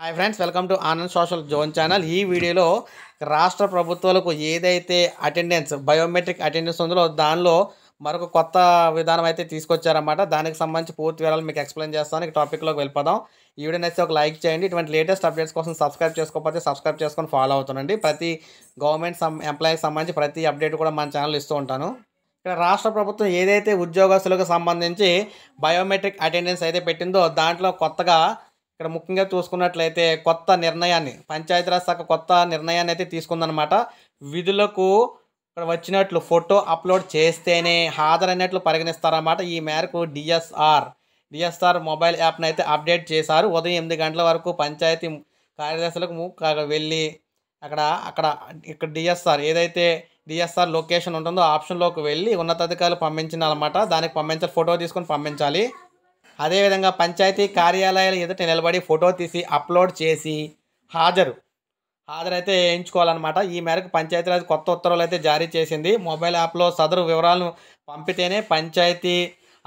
hi friends welcome to Anand social zone channel ఈ వీడియోలో రాష్ట్ర ప్రభుత్వాలకు ఏదైతే అటెండెన్స్ బయోమెట్రిక్ అటెండెన్స్ ఉందో దానిలో మరొక కొత్త విధానం అయితే తీసుకొచ్చారనమాట దానికి సంబంధించి పూర్తి వివరాలు మీకు ఎక్స్ప్లెయిన్ చేస్తాను టాపిక్లోకి వెళ్ళిపోదాం ఈ వీడియో నచ్చితే ఒక లైక్ చేయండి ఇటువంటి లేటెస్ట్ అప్డేట్స్ కోసం సబ్స్క్రైబ్ చేసుకోకపోతే సబ్స్క్రైబ్ చేసుకొని ఫాలో అవుతుండండి ప్రతి గవర్నమెంట్ ఎంప్లాయీకి సంబంధించి ప్రతి అప్డేట్ కూడా మన ఛానల్ ఇస్తూ ఉంటాను ఇక్కడ రాష్ట్ర ప్రభుత్వం ఏదైతే ఉద్యోగస్తులకు సంబంధించి బయోమెట్రిక్ అటెండెన్స్ అయితే పెట్టిందో దాంట్లో కొత్తగా ఇక్కడ ముఖ్యంగా చూసుకున్నట్లయితే కొత్త నిర్ణయాన్ని పంచాయతీరాజ్ శాఖ కొత్త నిర్ణయాన్ని అయితే తీసుకుందనమాట విధులకు ఇక్కడ వచ్చినట్లు ఫోటో అప్లోడ్ చేస్తేనే హాజరైనట్లు పరిగణిస్తారన్నమాట ఈ మేరకు డిఎస్ఆర్ డిఎస్ఆర్ మొబైల్ యాప్ను అయితే అప్డేట్ చేశారు ఉదయం ఎనిమిది గంటల వరకు పంచాయతీ కార్యదర్శులకు వెళ్ళి అక్కడ అక్కడ ఇక్కడ డిఎస్ఆర్ ఏదైతే డిఎస్ఆర్ లొకేషన్ ఉంటుందో ఆప్షన్లోకి వెళ్ళి ఉన్నతాధికారులు పంపించిన అనమాట దానికి పంపించాలి ఫోటో తీసుకొని పంపించాలి అదేవిధంగా పంచాయతీ కార్యాలయాల ఎదుట నిలబడి ఫోటో తీసి అప్లోడ్ చేసి హాజరు హాజరైతే వేయించుకోవాలన్నమాట ఈ మేరకు పంచాయతీరాజ్ కొత్త ఉత్తర్వులు అయితే జారీ చేసింది మొబైల్ యాప్లో సదరు వివరాలను పంపితేనే పంచాయతీ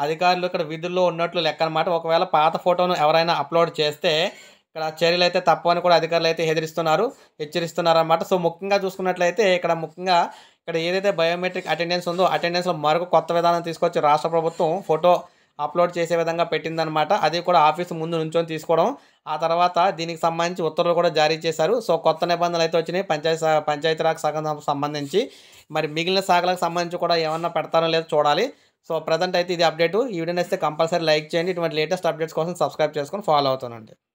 అధికారులు ఇక్కడ విధుల్లో ఉన్నట్లు లెక్క అనమాట ఒకవేళ పాత ఫోటోను ఎవరైనా అప్లోడ్ చేస్తే ఇక్కడ చర్యలు అయితే తప్పని కూడా అధికారులు అయితే హెదిరిస్తున్నారు హెచ్చరిస్తున్నారు అనమాట సో ముఖ్యంగా చూసుకున్నట్లయితే ఇక్కడ ముఖ్యంగా ఇక్కడ ఏదైతే బయోమెట్రిక్ అటెండెన్స్ ఉందో అటెండెన్స్లో మరొక కొత్త విధానం తీసుకొచ్చి రాష్ట్ర ప్రభుత్వం ఫోటో అప్లోడ్ చేసే విధంగా పెట్టిందనమాట అది కూడా ఆఫీస్ ముందు నుంచొని తీసుకోవడం ఆ తర్వాత దీనికి సంబంధించి ఉత్తర్వులు కూడా జారీ చేశారు సో కొత్త నిబంధనలు అయితే వచ్చినాయి పంచాయతీ పంచాయతీరాజ్ శాఖకు సంబంధించి మరి మిగిలిన శాఖలకు సంబంధించి కూడా ఏమన్నా పెడతారో లేదో చూడాలి సో ప్రజెంట్ అయితే ఇది అప్డేటు ఈ వీడియో నచ్చితే కంపల్సరీ లైక్ చేయండి ఇటువంటి లేటెస్ట్ అప్డేట్స్ కోసం సబ్స్క్రైబ్ చేసుకొని ఫాలో అవుతానండి